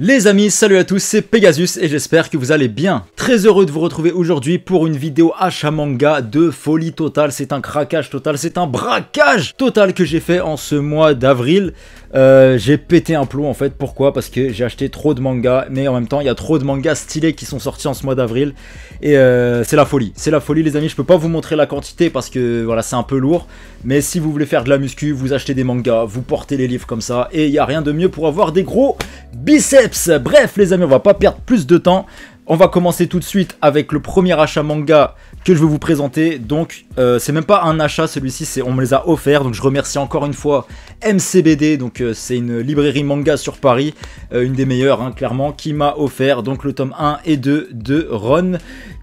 Les amis, salut à tous, c'est Pegasus et j'espère que vous allez bien. Très heureux de vous retrouver aujourd'hui pour une vidéo achat manga de folie totale. C'est un craquage total, c'est un braquage total que j'ai fait en ce mois d'avril. Euh, j'ai pété un plomb en fait. Pourquoi Parce que j'ai acheté trop de mangas, mais en même temps, il y a trop de mangas stylés qui sont sortis en ce mois d'avril. Et euh, c'est la folie. C'est la folie, les amis. Je peux pas vous montrer la quantité parce que voilà, c'est un peu lourd. Mais si vous voulez faire de la muscu, vous achetez des mangas, vous portez les livres comme ça. Et il n'y a rien de mieux pour avoir des gros biceps. Bref, les amis, on va pas perdre plus de temps. On va commencer tout de suite avec le premier achat manga que je vais vous présenter. Donc, euh, c'est même pas un achat celui-ci, c'est on me les a offerts. Donc, je remercie encore une fois MCBD. Donc, euh, c'est une librairie manga sur Paris, euh, une des meilleures, hein, clairement, qui m'a offert donc le tome 1 et 2 de Ron.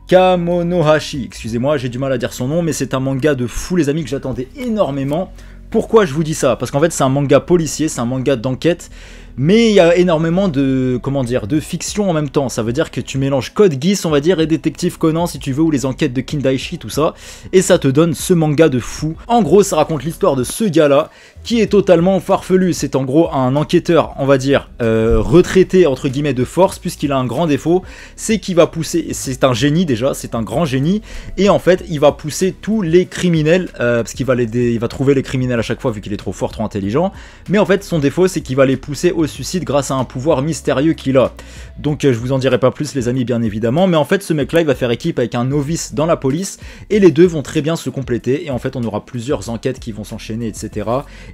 Kamonohashi, excusez-moi, j'ai du mal à dire son nom, mais c'est un manga de fou, les amis, que j'attendais énormément. Pourquoi je vous dis ça Parce qu'en fait, c'est un manga policier, c'est un manga d'enquête, mais il y a énormément de comment dire de fiction en même temps. Ça veut dire que tu mélanges Code Geass, on va dire, et Détective Conan si tu veux, ou les enquêtes de Kindaishi, tout ça, et ça te donne ce manga de fou. En gros, ça raconte l'histoire de ce gars-là qui est totalement farfelu. C'est en gros un enquêteur, on va dire, euh, retraité entre guillemets de force, puisqu'il a un grand défaut, c'est qu'il va pousser, c'est un génie déjà, c'est un grand génie, et en fait il va pousser tous les criminels, euh, parce qu'il va, va trouver les criminels à chaque fois vu qu'il est trop fort, trop intelligent, mais en fait son défaut c'est qu'il va les pousser au suicide grâce à un pouvoir mystérieux qu'il a. Donc euh, je vous en dirai pas plus les amis bien évidemment, mais en fait ce mec là il va faire équipe avec un novice dans la police, et les deux vont très bien se compléter, et en fait on aura plusieurs enquêtes qui vont s'enchaîner, etc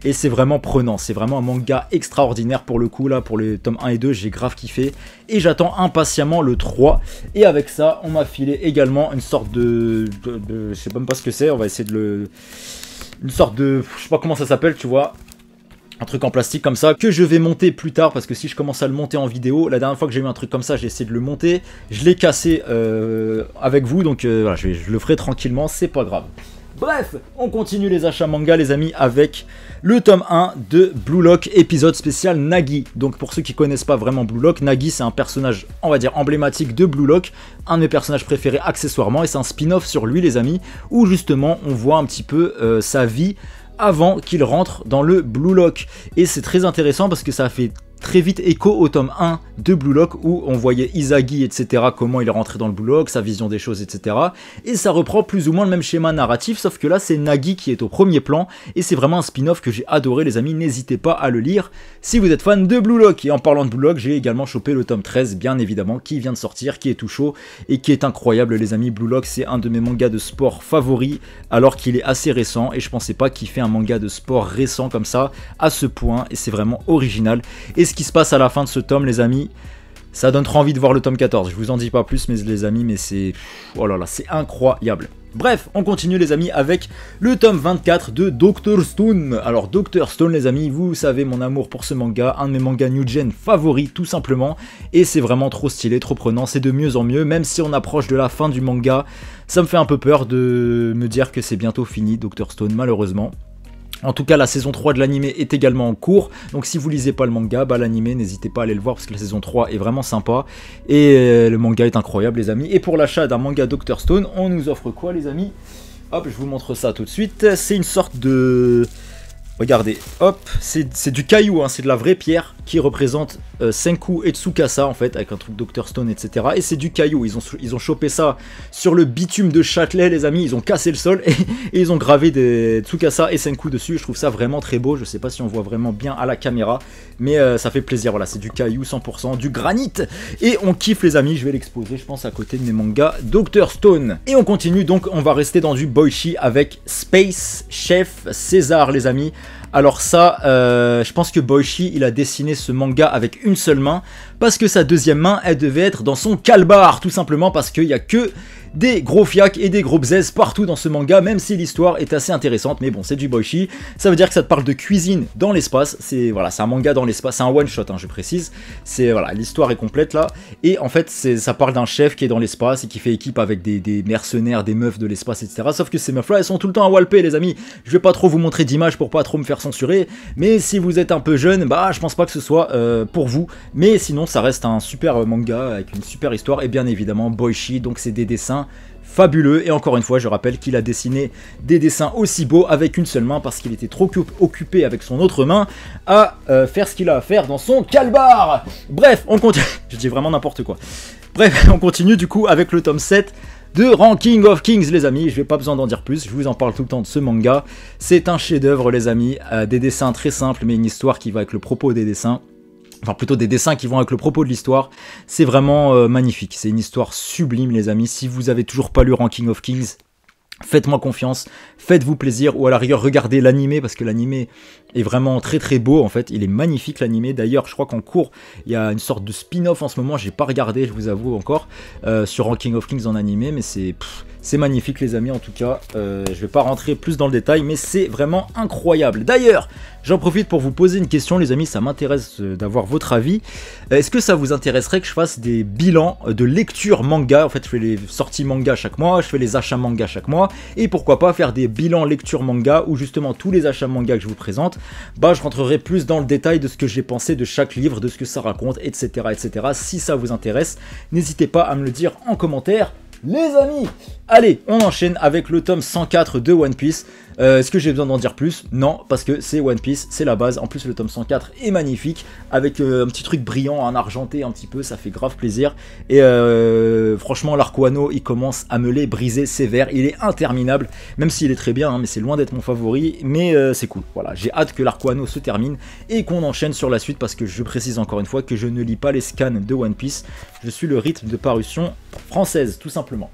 et c'est vraiment prenant. C'est vraiment un manga extraordinaire pour le coup là, pour les tomes 1 et 2, j'ai grave kiffé et j'attends impatiemment le 3. Et avec ça, on m'a filé également une sorte de, je sais même pas ce que c'est, on va essayer de le une sorte de je sais pas comment ça s'appelle, tu vois, un truc en plastique comme ça que je vais monter plus tard parce que si je commence à le monter en vidéo, la dernière fois que j'ai eu un truc comme ça, j'ai essayé de le monter, je l'ai cassé euh, avec vous donc euh, je, le ferai tranquillement, c'est pas grave. Bref, on continue les achats manga, les amis, avec le tome 1 de Blue Lock, épisode spécial Nagi. Donc pour ceux qui connaissent pas vraiment Blue Lock, Nagi c'est un personnage, on va dire, emblématique de Blue Lock, un de mes personnages préférés accessoirement, et c'est un spin-off sur lui, les amis, où justement on voit un petit peu euh, sa vie avant qu'il rentre dans le Blue Lock. Et c'est très intéressant parce que ça fait très vite écho au tome 1 de Blue Lock où on voyait Isagi, etc., comment il est rentré dans le Blue Lock, sa vision des choses, etc. Et ça reprend plus ou moins le même schéma narratif, sauf que là c'est Nagi qui est au premier plan et c'est vraiment un spin-off que j'ai adoré, les amis. N'hésitez pas à le lire si vous êtes fan de Blue Lock. Et en parlant de Blue Lock, j'ai également chopé le tome 13, bien évidemment, qui vient de sortir, qui est tout chaud et qui est incroyable, les amis. Blue Lock, c'est un de mes mangas de sport favoris alors qu'il est assez récent et je pensais pas qu'il fait un manga de sport récent comme ça à ce point et c'est vraiment original. Et ce qui se passe à la fin de ce tome, les amis. Ça donne trop envie de voir le tome 14. Je vous en dis pas plus, mais les amis, mais c'est. Oh là là, c'est incroyable. Bref, on continue les amis avec le tome 24 de Doctor Stone. Alors Doctor Stone les amis, vous savez mon amour pour ce manga, un de mes mangas new gen favoris tout simplement, et c'est vraiment trop stylé, trop prenant, c'est de mieux en mieux, même si on approche de la fin du manga, ça me fait un peu peur de me dire que c'est bientôt fini Doctor Stone malheureusement. En tout cas, la saison 3 de l'anime est également en cours. Donc si vous lisez pas le manga, bah, l'anime, n'hésitez pas à aller le voir parce que la saison 3 est vraiment sympa. Et euh, le manga est incroyable, les amis. Et pour l'achat d'un manga Doctor Stone, on nous offre quoi, les amis Hop, je vous montre ça tout de suite. C'est une sorte de... Regardez, hop, c'est du caillou, hein, c'est de la vraie pierre qui représente euh, Senku et Tsukasa, en fait, avec un truc Dr Stone, etc. Et c'est du caillou, ils ont, ils ont chopé ça sur le bitume de Châtelet, les amis, ils ont cassé le sol et, ils ont gravé des Tsukasa et Senku dessus. Je trouve ça vraiment très beau, je sais pas si on voit vraiment bien à la caméra, mais euh, ça fait plaisir, voilà, c'est du caillou 100%, du granit. Et on kiffe les amis, je vais l'exposer, je pense, à côté de mes mangas Dr Stone. Et on continue donc, on va rester dans du Boichi avec Space Chef César, les amis. Alors ça, euh, je pense que Boichi, il a dessiné ce manga avec une seule main, parce que sa deuxième main, elle devait être dans son calbar, tout simplement parce qu'il n'y a que des gros fiacs et des gros bzes partout dans ce manga, même si l'histoire est assez intéressante, mais bon, c'est du Boichi Ça veut dire que ça te parle de cuisine dans l'espace, c'est voilà, c'est un manga dans l'espace, c'est un one shot, hein, je précise. C'est voilà, l'histoire est complète là, et en fait, ça parle d'un chef qui est dans l'espace et qui fait équipe avec des, mercenaires, des meufs de l'espace, etc. Sauf que ces meufs là, elles sont tout le temps à walper, les amis. Je vais pas trop vous montrer d'images pour pas trop me faire censuré, mais si vous êtes un peu jeune, bah je pense pas que ce soit euh, pour vous, mais sinon ça reste un super euh, manga avec une super histoire, et bien évidemment Boichi, donc c'est des dessins fabuleux. Et encore une fois, je rappelle qu'il a dessiné des dessins aussi beaux avec une seule main parce qu'il était trop occupé avec son autre main à euh, faire ce qu'il a à faire dans son calbar. Bref, on continue. je dis vraiment n'importe quoi. Bref, on continue du coup avec le tome 7 de Ranking of Kings, les amis. Je n'ai pas besoin d'en dire plus, je vous en parle tout le temps de ce manga. C'est un chef-d'œuvre, les amis. Euh, des dessins très simples, mais une histoire qui va avec le propos des dessins enfin plutôt des dessins qui vont avec le propos de l'histoire. C'est vraiment euh, magnifique. C'est une histoire sublime, les amis. Si vous avez toujours pas lu Ranking of Kings, Faites-moi confiance, faites-vous plaisir, ou à la rigueur, regardez l'animé, parce que l'animé est vraiment très très beau en fait, il est magnifique l'animé. D'ailleurs, je crois qu'en cours, il y a une sorte de spin-off en ce moment, j'ai pas regardé, je vous avoue encore, euh, sur Ranking of Kings en animé, mais c'est. C'est magnifique les amis en tout cas, je euh, je vais pas rentrer plus dans le détail mais c'est vraiment incroyable. D'ailleurs, j'en profite pour vous poser une question les amis, ça m'intéresse euh, d'avoir votre avis. Euh, est-ce que ça vous intéresserait que je fasse des bilans de lecture manga En fait je fais les sorties manga chaque mois, je fais les achats manga chaque mois et pourquoi pas faire des bilans lecture manga où justement tous les achats manga que je vous présente, bah je rentrerai plus dans le détail de ce que j'ai pensé de chaque livre, de ce que ça raconte, etc. etc. Si ça vous intéresse, n'hésitez pas à me le dire en commentaire les amis Allez, on enchaîne avec le tome 104 de One Piece. Euh, est-ce que j'ai besoin d'en dire plus Non, parce que c'est One Piece, c'est la base. En plus, le tome 104 est magnifique, avec euh, un petit truc brillant, un argenté un petit peu, ça fait grave plaisir. Et euh, franchement, l'Arcoano, il commence à me les briser sévère. Il est interminable, même s'il est très bien, hein, mais c'est loin d'être mon favori. Mais c'est cool, voilà. J'ai hâte que l'Arcoano se termine et qu'on enchaîne sur la suite, parce que je précise encore une fois que je ne lis pas les scans de One Piece. Je suis le rythme de parution française, tout simplement.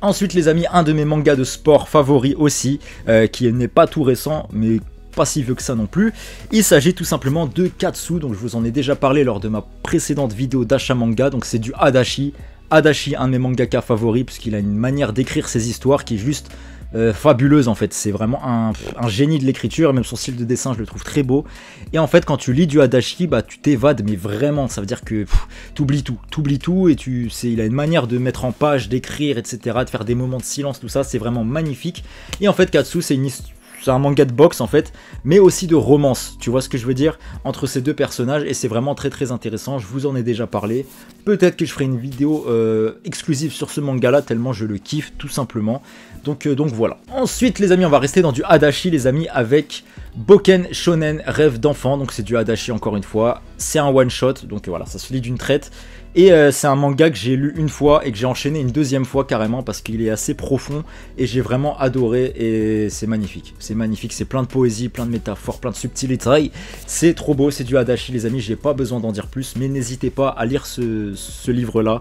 Ensuite les amis, un de mes mangas de sport favoris aussi, euh, qui n'est pas tout récent, mais pas si vieux que ça non plus. Il s'agit tout simplement de Katsu, donc je vous en ai déjà parlé lors de ma précédente vidéo d'achat manga, donc c'est du Adachi. Adachi, un de mes mangaka favoris, puisqu'il a une manière d'écrire ses histoires qui est juste euh, fabuleuse en fait. C'est vraiment un, génie de l'écriture, même son style de dessin, je le trouve très beau. Et en fait, quand tu lis du Adachi, bah tu t'évades, mais vraiment, ça veut dire que tu oublies tout, oublies tout, et tu, sais il a une manière de mettre en page, d'écrire, etc., de faire des moments de silence, tout ça, c'est vraiment magnifique. Et en fait, Katsu, c'est une histoire c'est un manga de boxe en fait, mais aussi de romance, tu vois ce que je veux dire, entre ces deux personnages, et c'est vraiment très très intéressant, je vous en ai déjà parlé, peut-être que je ferai une vidéo euh, exclusive sur ce manga là, tellement je le kiffe, tout simplement, donc, euh, donc voilà. Ensuite les amis, on va rester dans du Adachi les amis, avec Boken Shonen Rêve d'enfant, donc c'est du hadashi encore une fois, c'est un one shot, donc voilà, ça se lit d'une traite, et euh, c'est un manga que j'ai lu une fois et que j'ai enchaîné une deuxième fois carrément parce qu'il est assez profond et j'ai vraiment adoré et c'est magnifique. C'est magnifique, c'est plein de poésie, plein de métaphores, plein de subtilités. C'est trop beau, c'est du Hadashi les amis, j'ai pas besoin d'en dire plus, mais n'hésitez pas à lire ce, livre-là.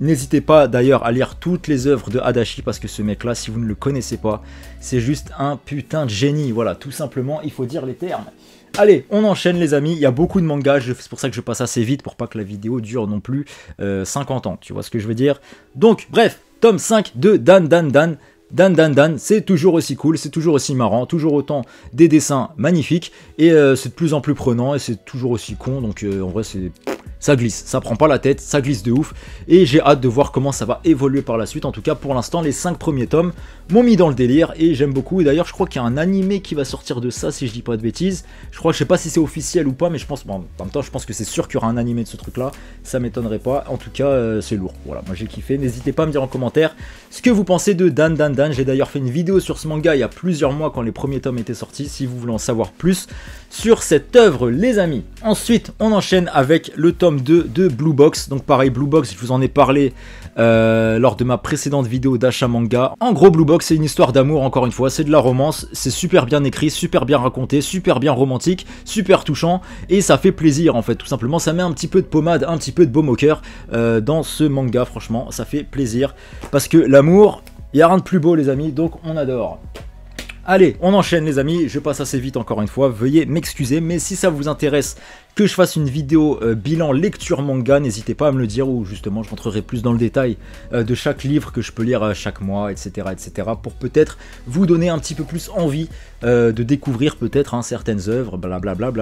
N'hésitez pas d'ailleurs à lire toutes les œuvres de Hadashi, parce que ce mec-là, si vous ne le connaissez pas, c'est juste un putain de génie. Voilà, tout simplement, il faut dire les termes. Allez, on enchaîne les amis, il y a beaucoup de mangas, c'est pour ça que je passe assez vite pour pas que la vidéo dure non plus 50 euh, ans, tu vois ce que je veux dire Donc bref, tome 5 de Dan Dan Dan, Dan Dan Dan, c'est toujours aussi cool, c'est toujours aussi marrant, toujours autant des dessins magnifiques, et euh, c'est de plus en plus prenant, et c'est toujours aussi con, donc euh, en vrai c'est ça glisse, ça prend pas la tête, ça glisse de ouf, et j'ai hâte de voir comment ça va évoluer par la suite. En tout cas, pour l'instant, les 5 premiers tomes m'ont mis dans le délire, et j'aime beaucoup. Et d'ailleurs, je crois qu'il y a un animé qui va sortir de ça, si je dis pas de bêtises. Je crois, je sais pas si c'est officiel ou pas, mais je pense, bon, en même temps, je pense que c'est sûr qu'il y aura un animé de ce truc-là, ça m'étonnerait pas. En tout cas, euh, c'est lourd. Voilà, moi j'ai kiffé. N'hésitez pas à me dire en commentaire ce que vous pensez de Dan Dan Dan. J'ai d'ailleurs fait une vidéo sur ce manga il y a plusieurs mois quand les premiers tomes étaient sortis, si vous voulez en savoir plus sur cette œuvre, les amis. Ensuite, on enchaîne avec le tome de Blue Box. Donc pareil, Blue Box, je vous en ai parlé euh, lors de ma précédente vidéo d'achat manga. En gros, Blue Box, c'est une histoire d'amour, encore une fois, c'est de la romance, c'est super bien écrit, super bien raconté, super bien romantique, super touchant, et ça fait plaisir en fait, tout simplement, ça met un petit peu de pommade, un petit peu de baume au cœur euh, dans ce manga, franchement, ça fait plaisir, parce que l'amour, il n'y a rien de plus beau les amis, donc on adore. Allez, on enchaîne les amis, je passe assez vite encore une fois, veuillez m'excuser, mais si ça vous intéresse que je fasse une vidéo euh, bilan lecture manga, n'hésitez pas à me le dire, où justement je rentrerai plus dans le détail euh, de chaque livre que je peux lire euh, chaque mois, etc. etc. pour peut-être vous donner un petit peu plus envie de découvrir peut-être hein, certaines œuvres, blablabla.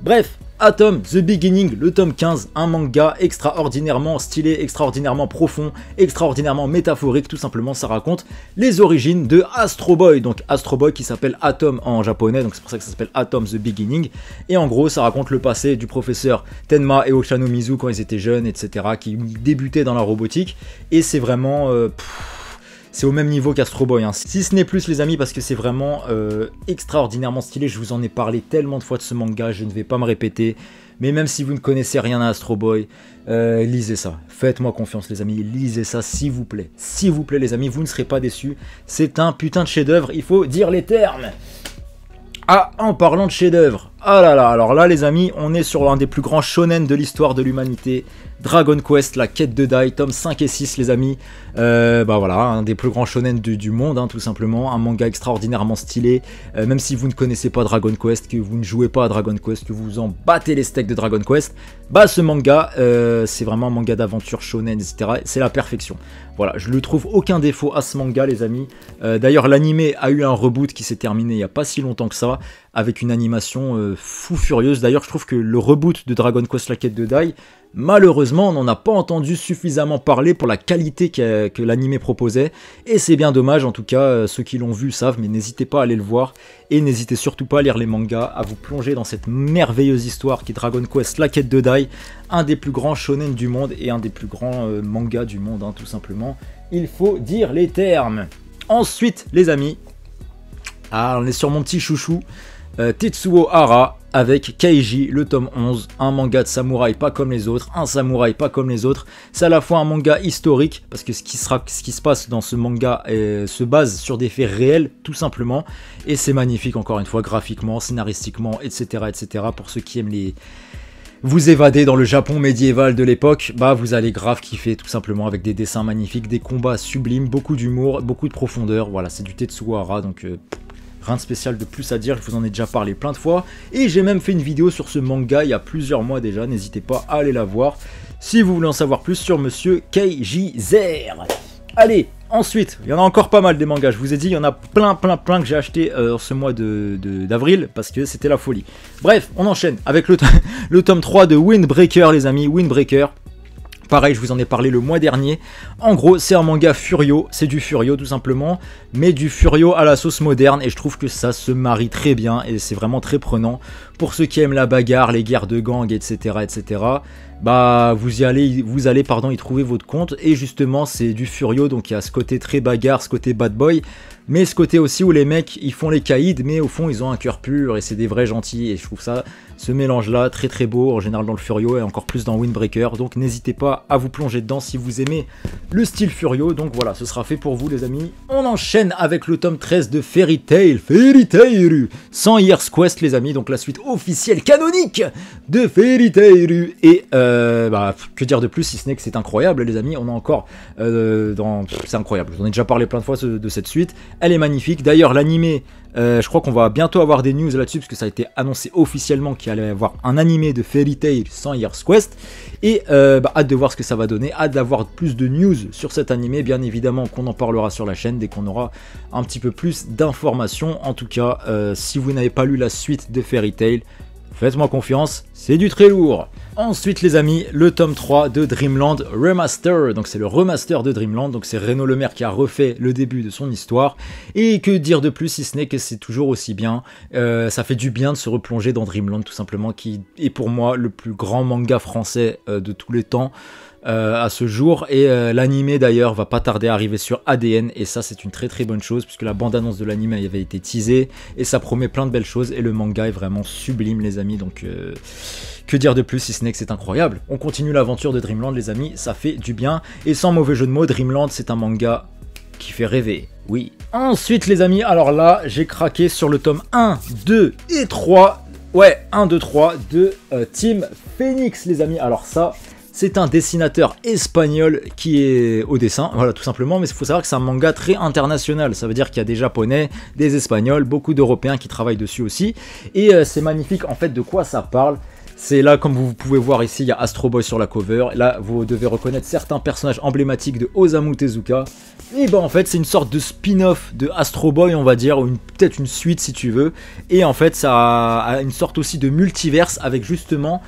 Bref, Atom The Beginning, le tome 15, un manga extraordinairement stylé, extraordinairement profond, extraordinairement métaphorique, tout simplement ça raconte les origines de Astro Boy, donc Astro Boy qui s'appelle Atom en japonais, donc c'est pour ça que ça s'appelle Atom The Beginning, et en gros ça raconte le passé du professeur Tenma et Oshano Mizu quand ils étaient jeunes, etc., qui débutaient dans la robotique, et c'est vraiment... Euh, c'est au même niveau qu'Astro Boy. Hein. Si ce n'est plus les amis parce que c'est vraiment euh, extraordinairement stylé, je vous en ai parlé tellement de fois de ce manga, je ne vais pas me répéter. Mais même si vous ne connaissez rien à Astro Boy, euh, lisez ça. Faites-moi confiance les amis, lisez ça s'il vous plaît. S'il vous plaît les amis, vous ne serez pas déçus. C'est un putain de chef-d'œuvre, il faut dire les termes. Ah, en parlant de chef-d'œuvre, ah là là, alors là les amis, on est sur l'un des plus grands shonen de l'histoire de l'humanité, Dragon Quest, la quête de Dai, tome 5 et 6 les amis. Euh, bah voilà, un des plus grands shonen du, monde hein, tout simplement, un manga extraordinairement stylé, euh, même si vous ne connaissez pas Dragon Quest, que vous ne jouez pas à Dragon Quest, que vous vous en battez les steaks de Dragon Quest, bah ce manga, euh, c'est vraiment un manga d'aventure shonen, etc. C'est la perfection. Voilà, je ne trouve aucun défaut à ce manga les amis. D'ailleurs l'anime a eu un reboot qui s'est terminé il n'y a pas si longtemps que ça, avec une animation fou furieuse. D'ailleurs, je trouve que le reboot de Dragon Quest La Quête de Dai, malheureusement, on n'en a pas entendu suffisamment parler pour la qualité que, l'animé proposait. Et c'est bien dommage, en tout cas, euh, ceux qui l'ont vu savent, mais n'hésitez pas à aller le voir. Et n'hésitez surtout pas à lire les mangas, à vous plonger dans cette merveilleuse histoire qui est Dragon Quest La Quête de Dai, un des plus grands shonen du monde et un des plus grands euh, mangas du monde, hein, tout simplement. Il faut dire les termes. Ensuite, les amis, ah, on est sur mon petit chouchou. Euh, Tetsuo Hara avec Keiji, le tome 11, un manga de samouraï pas comme les autres, un samouraï pas comme les autres. C'est à la fois un manga historique, parce que ce qui, ce qui se passe dans ce manga euh, se base sur des faits réels, tout simplement, et c'est magnifique, encore une fois, graphiquement, scénaristiquement, etc., etc., pour ceux qui aiment les... Vous évader dans le Japon médiéval de l'époque, bah vous allez grave kiffer tout simplement avec des dessins magnifiques, des combats sublimes, beaucoup d'humour, beaucoup de profondeur. Voilà, c'est du Tetsuo Hara, donc euh, Rien de spécial de plus à dire, je vous en ai déjà parlé plein de fois. Et j'ai même fait une vidéo sur ce manga il y a plusieurs mois déjà, n'hésitez pas à aller la voir si vous voulez en savoir plus sur Monsieur Keiji Zer. Allez, ensuite, il y en a encore pas mal des mangas, je vous ai dit, il y en a plein plein plein que j'ai acheté euh, ce mois d'avril de, d'avril parce que c'était la folie. Bref, on enchaîne avec le, le tome 3 de Windbreaker les amis, Windbreaker. Pareil, je vous en ai parlé le mois dernier. En gros, c'est un manga Furio, c'est du Furio tout simplement, mais du Furio à la sauce moderne, et je trouve que ça se marie très bien, et c'est vraiment très prenant. Pour ceux qui aiment la bagarre, les guerres de gang, etc., etc., bah vous y allez, vous allez pardon, y trouver votre compte, et justement c'est du Furio, donc il y a ce côté très bagarre, ce côté bad boy, mais ce côté aussi où les mecs ils font les caïds mais au fond ils ont un cœur pur et c'est des vrais gentils et je trouve ça ce mélange là très très beau en général dans le Furio et encore plus dans Windbreaker donc n'hésitez pas à vous plonger dedans si vous aimez le style Furio donc voilà ce sera fait pour vous les amis on enchaîne avec le tome 13 de Fairy Tail Fairy Tail sans Year's Quest les amis donc la suite officielle canonique de Fairy Tail et euh, bah que dire de plus si ce n'est que c'est incroyable les amis on a encore euh, dans c'est incroyable j'en ai déjà parlé plein de fois de cette suite elle est magnifique. D'ailleurs, l'animé, euh, je crois qu'on va bientôt avoir des news là-dessus, parce que ça a été annoncé officiellement qu'il allait y avoir un animé de Fairy Tail sans Year's Quest. Et euh, bah, hâte de voir ce que ça va donner, hâte d'avoir plus de news sur cet animé, bien évidemment qu'on en parlera sur la chaîne dès qu'on aura un petit peu plus d'informations. En tout cas, euh, si vous n'avez pas lu la suite de Fairy Tail, Faites-moi confiance, c'est du très lourd. Ensuite les amis, le tome 3 de Dreamland Remaster, donc c'est le remaster de Dreamland, donc c'est Renaud Lemaire qui a refait le début de son histoire, et que dire de plus si ce n'est que c'est toujours aussi bien, euh, ça fait du bien de se replonger dans Dreamland tout simplement, qui est pour moi le plus grand manga français euh, de tous les temps, euh, à ce jour. Et euh, l'animé d'ailleurs va pas tarder à arriver sur ADN. Et ça, c'est une très très bonne chose puisque la bande-annonce de l'anime avait été teasée et ça promet plein de belles choses. Et le manga est vraiment sublime, les amis. Donc, euh, que dire de plus si ce n'est que c'est incroyable. On continue l'aventure de Dreamland, les amis. Ça fait du bien. Et sans mauvais jeu de mots, Dreamland, c'est un manga qui fait rêver. Oui. Ensuite, les amis, alors là, j'ai craqué sur le tome 1, 2 et 3. Ouais, 1, 2, 3 de Team Phoenix, les amis. Alors ça, c'est un dessinateur espagnol qui est au dessin, voilà tout simplement, mais il faut savoir que c'est un manga très international, ça veut dire qu'il y a des japonais, des espagnols, beaucoup d'européens qui travaillent dessus aussi, et euh, c'est magnifique en fait de quoi ça parle. C'est là, comme vous pouvez voir ici, il y a Astro Boy sur la cover. Là, vous devez reconnaître certains personnages emblématiques de Osamu Tezuka. Et ben en fait, c'est une sorte de spin-off de Astro Boy, on va dire, ou peut-être une suite si tu veux. Et en fait, ça a une sorte aussi de multiverse avec justement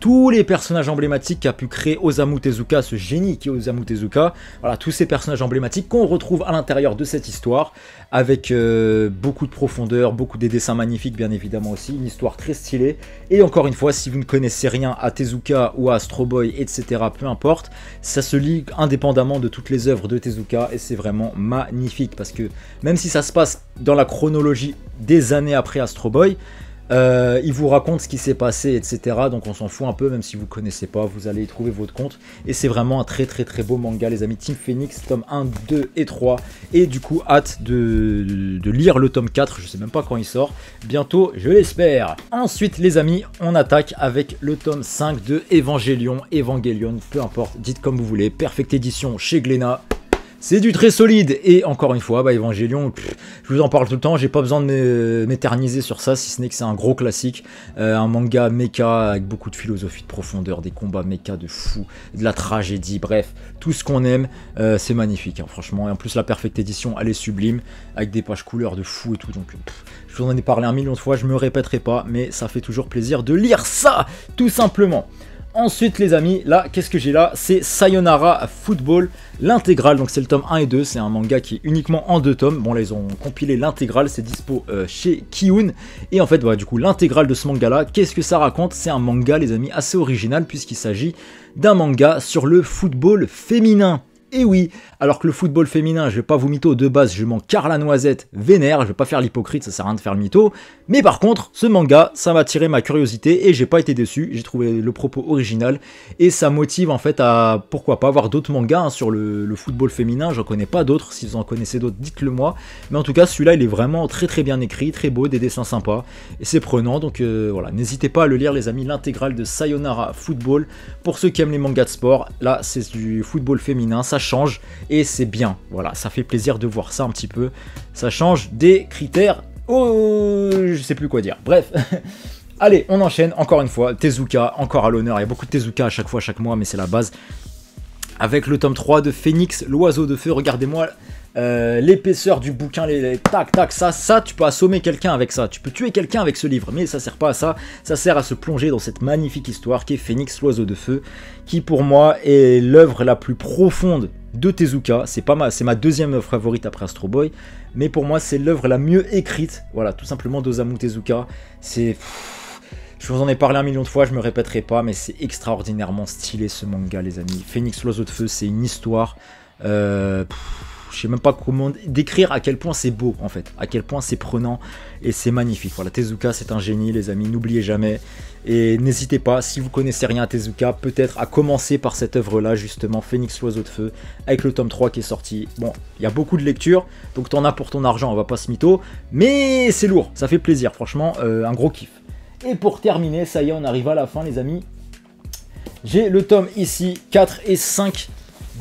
tous les personnages emblématiques qu'a pu créer Osamu Tezuka, ce génie qui est Osamu Tezuka. Voilà, tous ces personnages emblématiques qu'on retrouve à l'intérieur de cette histoire, avec euh, beaucoup de profondeur, beaucoup des dessins magnifiques bien évidemment aussi, une histoire très stylée. Et encore une fois, si vous ne connaissez rien à Tezuka ou à Astro Boy, etc., peu importe, ça se lit indépendamment de toutes les œuvres de Tezuka et c'est vraiment magnifique parce que même si ça se passe dans la chronologie des années après Astro Boy, euh, il vous raconte ce qui s'est passé, etc. Donc on s'en fout un peu, même si vous connaissez pas, vous allez y trouver votre compte. Et c'est vraiment un très très très beau manga, les amis. Team Phoenix, tome 1, 2 et 3. Et du coup, hâte de, lire le tome 4. Je sais même pas quand il sort. Bientôt, je l'espère. Ensuite, les amis, on attaque avec le tome 5 de Evangelion. Evangelion, peu importe, dites comme vous voulez. Perfect édition chez Glénat. C'est du très solide. Et encore une fois, bah, Evangelion, je vous en parle tout le temps, j'ai pas besoin de m'éterniser sur ça, si ce n'est que c'est un gros classique. Euh, un manga mecha avec beaucoup de philosophie de profondeur, des combats mecha de fou, de la tragédie, bref, tout ce qu'on aime, euh, c'est magnifique, hein, franchement. Et en plus, la Perfect édition, elle est sublime, avec des pages couleurs de fou et tout. Donc, je vous en ai parlé un million de fois, je me répéterai pas, mais ça fait toujours plaisir de lire ça, tout simplement. Ensuite les amis, là, qu'est-ce que j'ai là C'est Sayonara Football, l'intégrale, donc c'est le tome 1 et 2, c'est un manga qui est uniquement en deux tomes. Bon là ils ont compilé l'intégrale, c'est dispo euh, chez Kiun. Et en fait, voilà, du coup, l'intégrale de ce manga là, qu'est-ce que ça raconte C'est un manga les amis assez original puisqu'il s'agit d'un manga sur le football féminin. Et eh oui, alors que le football féminin, je vais pas vous mytho de base, je m'en carre la noisette vénère, je vais pas faire l'hypocrite, ça sert à rien de faire le mytho. Mais par contre, ce manga, ça m'a attiré ma curiosité et j'ai pas été déçu, j'ai trouvé le propos original et ça motive en fait à pourquoi pas avoir d'autres mangas hein, sur le, football féminin, j'en connais pas d'autres, si vous en connaissez d'autres, dites-le moi. Mais en tout cas, celui-là, il est vraiment très très bien écrit, très beau, des dessins sympas et c'est prenant, donc euh, voilà, n'hésitez pas à le lire les amis, l'intégrale de Sayonara Football. Pour ceux qui aiment les mangas de sport, là c'est du football féminin, ça change et c'est bien. Voilà, ça fait plaisir de voir ça un petit peu. Ça change des critères. Oh, je sais plus quoi dire. Bref. Allez, on enchaîne encore une fois. Tezuka, encore à l'honneur. Il y a beaucoup de Tezuka à chaque fois, chaque mois, mais c'est la base. Avec le tome 3 de Phoenix, l'oiseau de feu, regardez-moi euh, l'épaisseur du bouquin, les, tac, tac, ça, ça, tu peux assommer quelqu'un avec ça, tu peux tuer quelqu'un avec ce livre, mais ça sert pas à ça, ça sert à se plonger dans cette magnifique histoire qui est Phoenix l'oiseau de feu, qui pour moi est l'œuvre la plus profonde de Tezuka. C'est pas ma, c'est ma deuxième œuvre favorite après Astro Boy, mais pour moi c'est l'œuvre la mieux écrite. Voilà, tout simplement d'Osamu Tezuka. C'est, je vous en ai parlé un million de fois, je me répéterai pas, mais c'est extraordinairement stylé ce manga, les amis. Phoenix l'oiseau de feu, c'est une histoire. Euh, je sais même pas comment décrire à quel point c'est beau en fait, à quel point c'est prenant et c'est magnifique. Voilà, Tezuka c'est un génie les amis, n'oubliez jamais. Et n'hésitez pas, si vous connaissez rien à Tezuka, peut-être à commencer par cette œuvre là justement, Phoenix l'oiseau de feu, avec le tome 3 qui est sorti. Bon, il y a beaucoup de lectures, donc t'en as pour ton argent, on va pas se mytho, mais c'est lourd, ça fait plaisir, franchement, euh, un gros kiff. Et pour terminer, ça y est, on arrive à la fin les amis. J'ai le tome ici, 4 et 5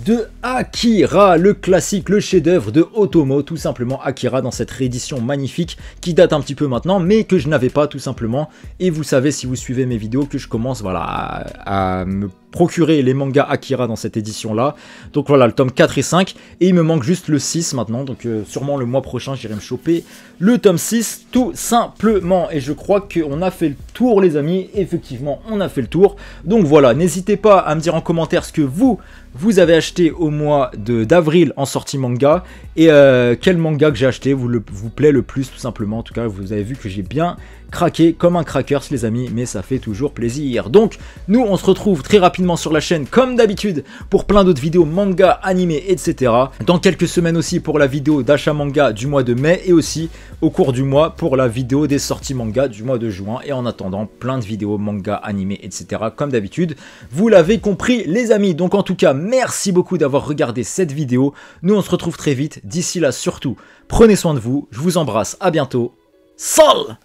de Akira, le classique, le chef-d'œuvre de Otomo, tout simplement Akira dans cette réédition magnifique qui date un petit peu maintenant, mais que je n'avais pas tout simplement. Et vous savez, si vous suivez mes vidéos, que je commence voilà, à, à me procurer les mangas Akira dans cette édition-là. Donc voilà, le tome 4 et 5. Et il me manque juste le 6 maintenant. Donc euh, sûrement le mois prochain, j'irai me choper le tome 6 tout simplement. Et je crois qu'on a fait le tour, les amis. Effectivement, on a fait le tour. Donc voilà, n'hésitez pas à me dire en commentaire ce que vous, vous avez acheté au mois d'avril en sortie manga. Et euh, quel manga que j'ai acheté vous, le, vous plaît le plus, tout simplement. En tout cas, vous avez vu que j'ai bien craquer comme un crackers les amis, mais ça fait toujours plaisir. Donc nous on se retrouve très rapidement sur la chaîne comme d'habitude pour plein d'autres vidéos manga, animés, etc. Dans quelques semaines aussi pour la vidéo d'achat manga du mois de mai et aussi au cours du mois pour la vidéo des sorties manga du mois de juin. Et en attendant plein de vidéos manga, animés, etc. comme d'habitude. Vous l'avez compris les amis, donc en tout cas merci beaucoup d'avoir regardé cette vidéo. Nous on se retrouve très vite, d'ici là surtout prenez soin de vous, je vous embrasse, à bientôt. Sol